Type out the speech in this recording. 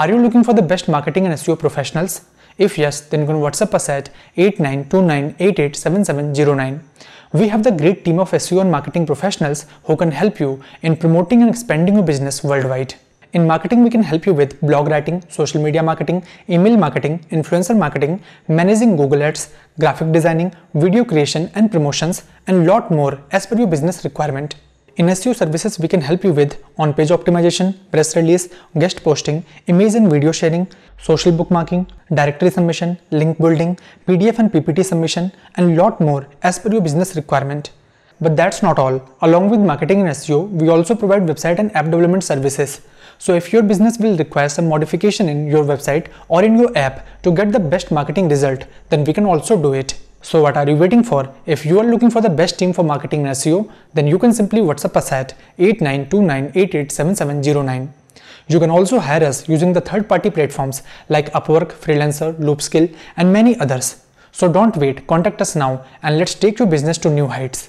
Are you looking for the best marketing and SEO professionals? If yes, then you can WhatsApp us at 8929887709. We have the great team of SEO and marketing professionals who can help you in promoting and expanding your business worldwide. In marketing, we can help you with blog writing, social media marketing, email marketing, influencer marketing, managing Google Ads, graphic designing, video creation and promotions, and lot more as per your business requirement. In SEO services, we can help you with on-page optimization, press release, guest posting, image and video sharing, social bookmarking, directory submission, link building, PDF and PPT submission, and lot more as per your business requirement. But that's not all. Along with marketing and SEO, we also provide website and app development services. So if your business will require some modification in your website or in your app to get the best marketing result, then we can also do it. So what are you waiting for? If you are looking for the best team for marketing and SEO, then you can simply WhatsApp us at 8929887709. You can also hire us using the third-party platforms like Upwork, Freelancer, Loopskill and many others. So don't wait, contact us now and let's take your business to new heights.